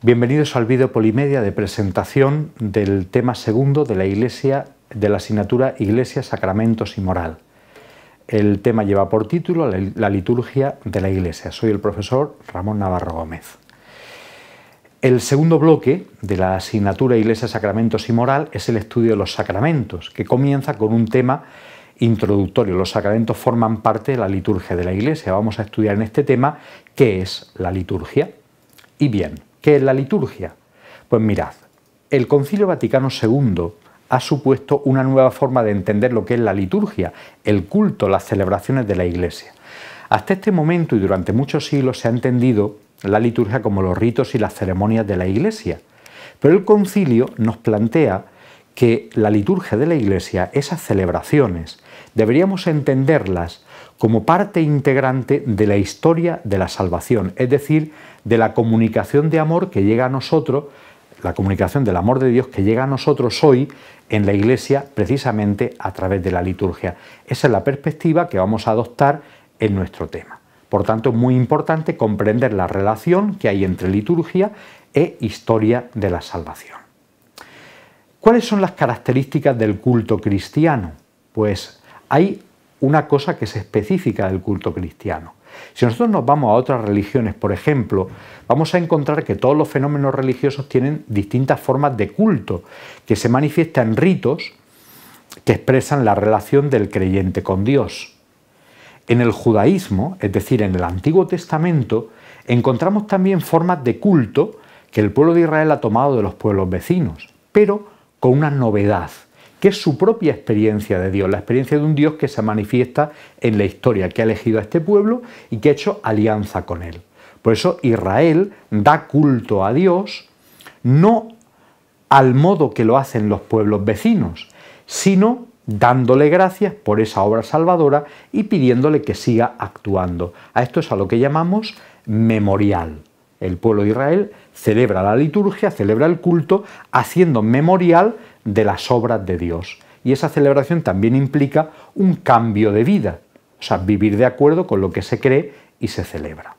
Bienvenidos al vídeo Polimedia de presentación del tema segundo de la Iglesia de la asignatura Iglesia, Sacramentos y Moral. El tema lleva por título La liturgia de la Iglesia. Soy el profesor Ramón Navarro Gómez. El segundo bloque de la asignatura Iglesia, Sacramentos y Moral es el estudio de los sacramentos, que comienza con un tema introductorio. Los sacramentos forman parte de la liturgia de la Iglesia. Vamos a estudiar en este tema qué es la liturgia. Y bien, ¿Qué es la liturgia? Pues mirad, el Concilio Vaticano II ha supuesto una nueva forma de entender lo que es la liturgia, el culto, las celebraciones de la Iglesia. Hasta este momento y durante muchos siglos se ha entendido la liturgia como los ritos y las ceremonias de la Iglesia. Pero el concilio nos plantea que la liturgia de la Iglesia, esas celebraciones, deberíamos entenderlas como parte integrante de la historia de la salvación, es decir, de la comunicación de amor que llega a nosotros, la comunicación del amor de Dios que llega a nosotros hoy en la Iglesia precisamente a través de la liturgia. Esa es la perspectiva que vamos a adoptar en nuestro tema. Por tanto, es muy importante comprender la relación que hay entre liturgia e historia de la salvación. ¿Cuáles son las características del culto cristiano? Pues hay una cosa que es específica del culto cristiano. Si nosotros nos vamos a otras religiones, por ejemplo, vamos a encontrar que todos los fenómenos religiosos tienen distintas formas de culto, que se manifiestan en ritos que expresan la relación del creyente con Dios. En el judaísmo, es decir, en el Antiguo Testamento, encontramos también formas de culto que el pueblo de Israel ha tomado de los pueblos vecinos, pero con una novedad que es su propia experiencia de Dios, la experiencia de un Dios que se manifiesta en la historia, que ha elegido a este pueblo y que ha hecho alianza con él. Por eso Israel da culto a Dios no al modo que lo hacen los pueblos vecinos, sino dándole gracias por esa obra salvadora y pidiéndole que siga actuando. A esto es a lo que llamamos memorial. El pueblo de Israel celebra la liturgia, celebra el culto, haciendo memorial de las obras de Dios. Y esa celebración también implica un cambio de vida, o sea, vivir de acuerdo con lo que se cree y se celebra.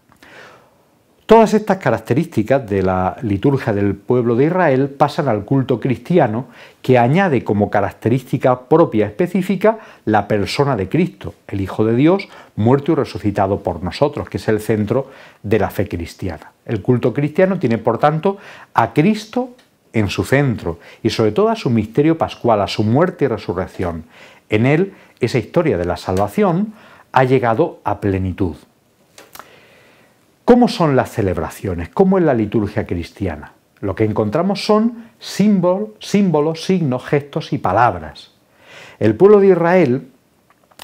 Todas estas características de la liturgia del pueblo de Israel pasan al culto cristiano que añade como característica propia específica la persona de Cristo, el Hijo de Dios, muerto y resucitado por nosotros, que es el centro de la fe cristiana. El culto cristiano tiene, por tanto, a Cristo en su centro y sobre todo a su misterio pascual, a su muerte y resurrección. En él, esa historia de la salvación ha llegado a plenitud. ¿Cómo son las celebraciones? ¿Cómo es la liturgia cristiana? Lo que encontramos son símbolos, símbolos, signos, gestos y palabras. El pueblo de Israel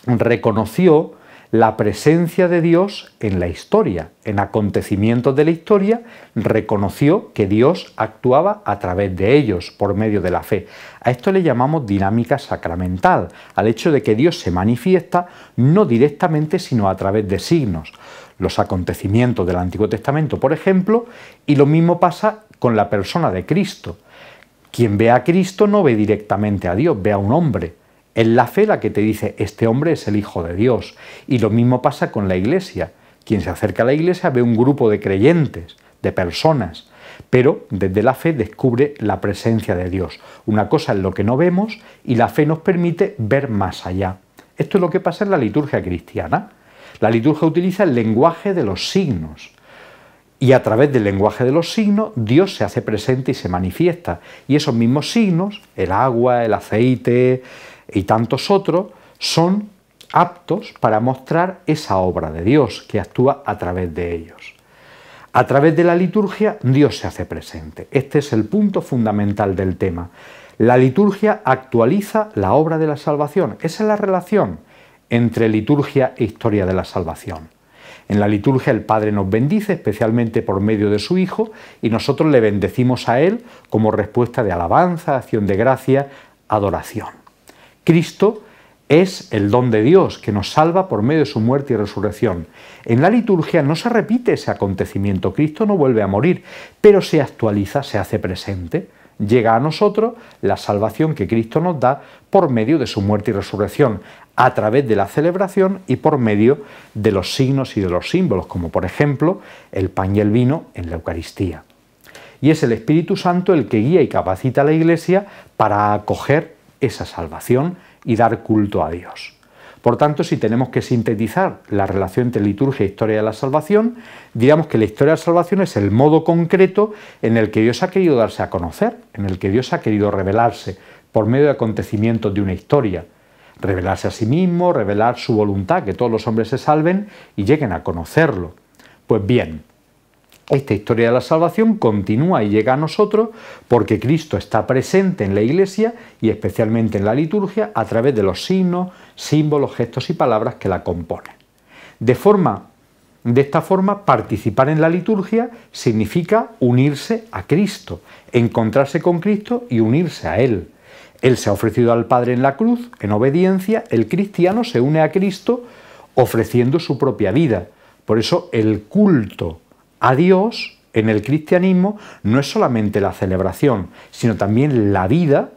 reconoció la presencia de Dios en la historia. En acontecimientos de la historia reconoció que Dios actuaba a través de ellos, por medio de la fe. A esto le llamamos dinámica sacramental, al hecho de que Dios se manifiesta no directamente, sino a través de signos. Los acontecimientos del Antiguo Testamento, por ejemplo, y lo mismo pasa con la persona de Cristo. Quien ve a Cristo no ve directamente a Dios, ve a un hombre es la fe la que te dice, este hombre es el Hijo de Dios. Y lo mismo pasa con la iglesia. Quien se acerca a la iglesia ve un grupo de creyentes, de personas, pero desde la fe descubre la presencia de Dios. Una cosa es lo que no vemos y la fe nos permite ver más allá. Esto es lo que pasa en la liturgia cristiana. La liturgia utiliza el lenguaje de los signos. Y a través del lenguaje de los signos, Dios se hace presente y se manifiesta. Y esos mismos signos, el agua, el aceite, y tantos otros son aptos para mostrar esa obra de Dios que actúa a través de ellos. A través de la liturgia Dios se hace presente. Este es el punto fundamental del tema. La liturgia actualiza la obra de la salvación. Esa es la relación entre liturgia e historia de la salvación. En la liturgia el Padre nos bendice, especialmente por medio de su Hijo, y nosotros le bendecimos a Él como respuesta de alabanza, acción de gracia, adoración. Cristo es el don de Dios que nos salva por medio de su muerte y resurrección. En la liturgia no se repite ese acontecimiento, Cristo no vuelve a morir, pero se actualiza, se hace presente. Llega a nosotros la salvación que Cristo nos da por medio de su muerte y resurrección, a través de la celebración y por medio de los signos y de los símbolos, como por ejemplo el pan y el vino en la Eucaristía. Y es el Espíritu Santo el que guía y capacita a la Iglesia para acoger esa salvación y dar culto a Dios. Por tanto, si tenemos que sintetizar la relación entre liturgia e historia de la salvación, digamos que la historia de la salvación es el modo concreto en el que Dios ha querido darse a conocer, en el que Dios ha querido revelarse por medio de acontecimientos de una historia, revelarse a sí mismo, revelar su voluntad, que todos los hombres se salven y lleguen a conocerlo. Pues bien, esta historia de la salvación continúa y llega a nosotros porque Cristo está presente en la Iglesia y especialmente en la liturgia a través de los signos, símbolos, gestos y palabras que la componen. De forma de esta forma, participar en la liturgia significa unirse a Cristo, encontrarse con Cristo y unirse a Él. Él se ha ofrecido al Padre en la cruz, en obediencia, el cristiano se une a Cristo ofreciendo su propia vida. Por eso el culto a Dios en el cristianismo no es solamente la celebración, sino también la vida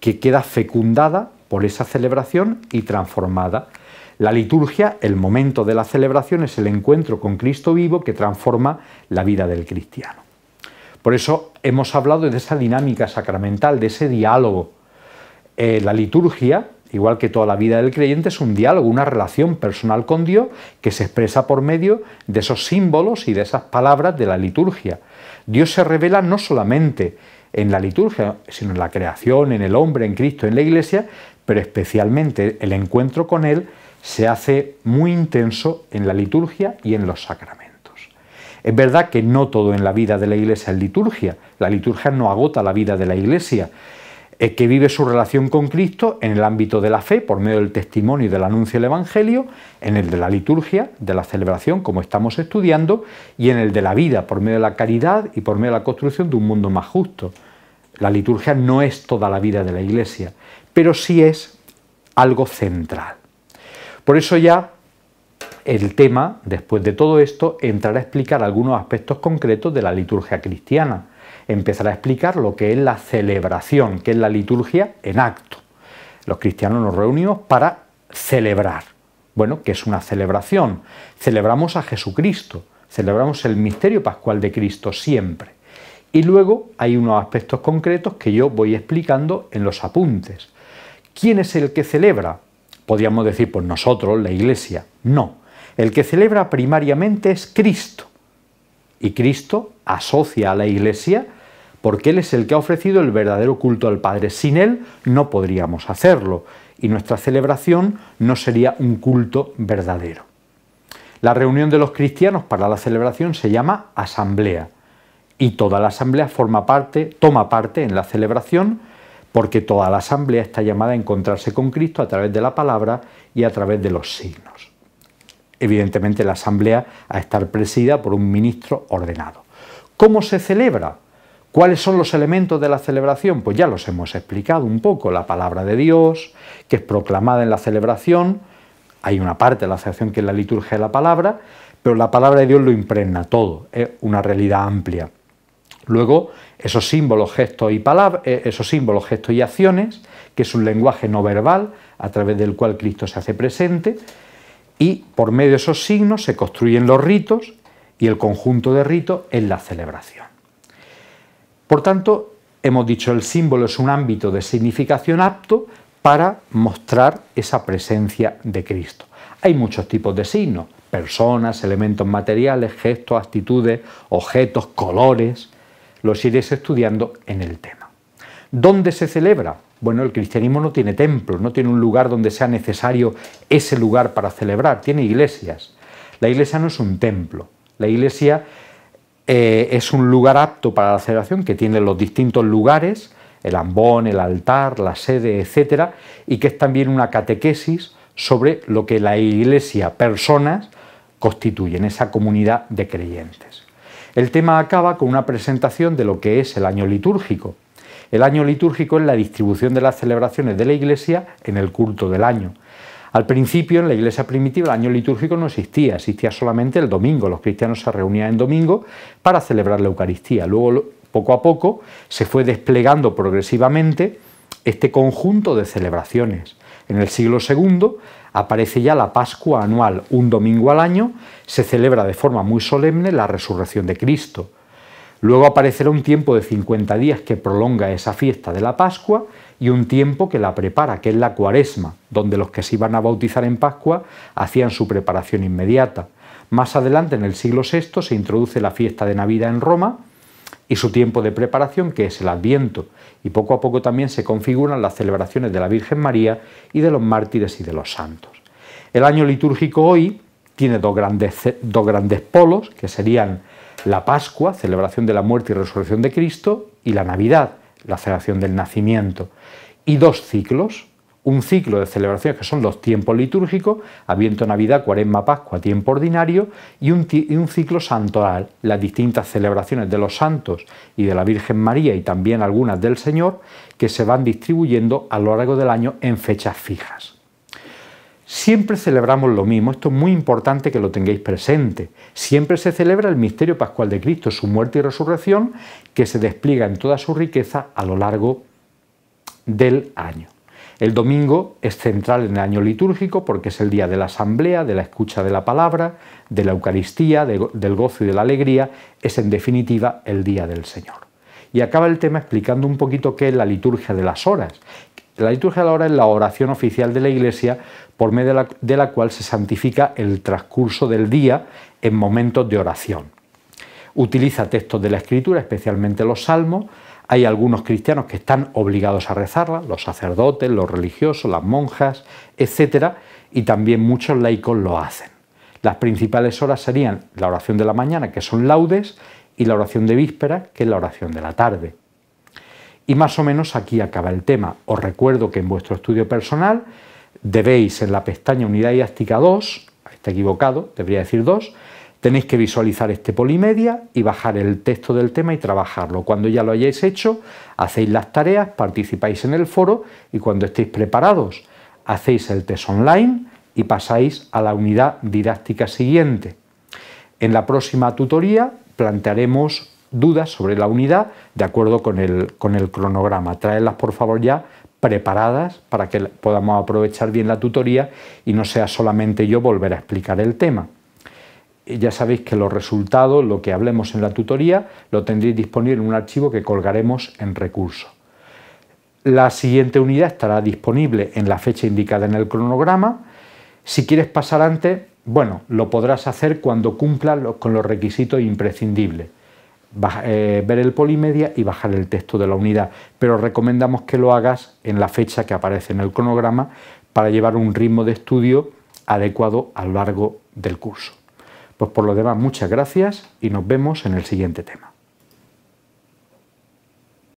que queda fecundada por esa celebración y transformada. La liturgia, el momento de la celebración, es el encuentro con Cristo vivo que transforma la vida del cristiano. Por eso hemos hablado de esa dinámica sacramental, de ese diálogo. Eh, la liturgia igual que toda la vida del creyente, es un diálogo, una relación personal con Dios que se expresa por medio de esos símbolos y de esas palabras de la liturgia. Dios se revela no solamente en la liturgia, sino en la creación, en el hombre, en Cristo, en la iglesia, pero especialmente el encuentro con Él se hace muy intenso en la liturgia y en los sacramentos. Es verdad que no todo en la vida de la iglesia es liturgia, la liturgia no agota la vida de la iglesia, que vive su relación con Cristo en el ámbito de la fe, por medio del testimonio y del anuncio del Evangelio, en el de la liturgia, de la celebración, como estamos estudiando, y en el de la vida, por medio de la caridad y por medio de la construcción de un mundo más justo. La liturgia no es toda la vida de la Iglesia, pero sí es algo central. Por eso ya el tema, después de todo esto, entrará a explicar algunos aspectos concretos de la liturgia cristiana, empezar a explicar lo que es la celebración, que es la liturgia en acto. Los cristianos nos reunimos para celebrar. Bueno, que es una celebración. Celebramos a Jesucristo, celebramos el misterio pascual de Cristo siempre. Y luego hay unos aspectos concretos que yo voy explicando en los apuntes. ¿Quién es el que celebra? Podríamos decir, pues nosotros, la Iglesia. No, el que celebra primariamente es Cristo. Y Cristo asocia a la Iglesia porque Él es el que ha ofrecido el verdadero culto al Padre. Sin Él no podríamos hacerlo y nuestra celebración no sería un culto verdadero. La reunión de los cristianos para la celebración se llama asamblea y toda la asamblea forma parte, toma parte en la celebración porque toda la asamblea está llamada a encontrarse con Cristo a través de la palabra y a través de los signos. Evidentemente la asamblea a estar presida por un ministro ordenado. ¿Cómo se celebra? ¿Cuáles son los elementos de la celebración? Pues ya los hemos explicado un poco. La palabra de Dios, que es proclamada en la celebración. Hay una parte de la celebración que es la liturgia de la palabra, pero la palabra de Dios lo impregna todo. Es una realidad amplia. Luego, esos símbolos, gestos y palabras, eh, esos símbolos, gestos y acciones, que es un lenguaje no verbal a través del cual Cristo se hace presente, y por medio de esos signos se construyen los ritos y el conjunto de ritos es la celebración. Por tanto, hemos dicho, el símbolo es un ámbito de significación apto para mostrar esa presencia de Cristo. Hay muchos tipos de signos, personas, elementos materiales, gestos, actitudes, objetos, colores. Los iréis estudiando en el tema. ¿Dónde se celebra? Bueno, el cristianismo no tiene templo, no tiene un lugar donde sea necesario ese lugar para celebrar, tiene iglesias. La iglesia no es un templo, la iglesia eh, es un lugar apto para la celebración que tiene los distintos lugares, el ambón, el altar, la sede, etcétera, y que es también una catequesis sobre lo que la iglesia, personas, constituyen, esa comunidad de creyentes. El tema acaba con una presentación de lo que es el año litúrgico. El año litúrgico es la distribución de las celebraciones de la iglesia en el culto del año. Al principio, en la iglesia primitiva, el año litúrgico no existía, existía solamente el domingo. Los cristianos se reunían en domingo para celebrar la Eucaristía. Luego, poco a poco, se fue desplegando progresivamente este conjunto de celebraciones. En el siglo II aparece ya la Pascua anual, un domingo al año, se celebra de forma muy solemne la resurrección de Cristo. Luego aparecerá un tiempo de 50 días que prolonga esa fiesta de la Pascua y un tiempo que la prepara, que es la cuaresma, donde los que se iban a bautizar en Pascua hacían su preparación inmediata. Más adelante, en el siglo VI, se introduce la fiesta de Navidad en Roma y su tiempo de preparación, que es el Adviento, y poco a poco también se configuran las celebraciones de la Virgen María y de los mártires y de los santos. El año litúrgico hoy tiene dos grandes, dos grandes polos, que serían la Pascua, celebración de la muerte y resurrección de Cristo, y la Navidad, la celebración del nacimiento. Y dos ciclos, un ciclo de celebraciones que son los tiempos litúrgicos, aviento Navidad, Cuaresma, Pascua, tiempo ordinario, y un, y un, ciclo santoral, las distintas celebraciones de los santos y de la Virgen María y también algunas del Señor, que se van distribuyendo a lo largo del año en fechas fijas. Siempre celebramos lo mismo, esto es muy importante que lo tengáis presente. Siempre se celebra el misterio pascual de Cristo, su muerte y resurrección, que se despliega en toda su riqueza a lo largo del año. El domingo es central en el año litúrgico porque es el día de la asamblea, de la escucha de la palabra, de la Eucaristía, del gozo y de la alegría, es en definitiva el día del Señor. Y acaba el tema explicando un poquito qué es la liturgia de las horas, la liturgia de la hora es la oración oficial de la Iglesia por medio de la, cual se santifica el transcurso del día en momentos de oración. Utiliza textos de la Escritura, especialmente los salmos, hay algunos cristianos que están obligados a rezarla, los sacerdotes, los religiosos, las monjas, etc. Y también muchos laicos lo hacen. Las principales horas serían la oración de la mañana, que son laudes, y la oración de víspera, que es la oración de la tarde. Y más o menos aquí acaba el tema. Os recuerdo que en vuestro estudio personal debéis en la pestaña Unidad Didáctica 2, está equivocado, debería decir 2, tenéis que visualizar este polimedia y bajar el texto del tema y trabajarlo. Cuando ya lo hayáis hecho, hacéis las tareas, participáis en el foro y cuando estéis preparados, hacéis el test online y pasáis a la unidad didáctica siguiente. En la próxima tutoría plantearemos dudas sobre la unidad de acuerdo con el, cronograma. Traedlas por favor ya preparadas para que podamos aprovechar bien la tutoría y no sea solamente yo volver a explicar el tema. Eh, ya sabéis que los resultados, lo que hablemos en la tutoría, lo tendréis disponible en un archivo que colgaremos en recursos. La siguiente unidad estará disponible en la fecha indicada en el cronograma. Si quieres pasar antes, bueno, lo podrás hacer cuando cumpla con los requisitos imprescindibles. Eh, ver el polimedia y bajar el texto de la unidad, pero recomendamos que lo hagas en la fecha que aparece en el cronograma para llevar un ritmo de estudio adecuado a lo largo del curso. Pues por lo demás, muchas gracias y nos vemos en el siguiente tema.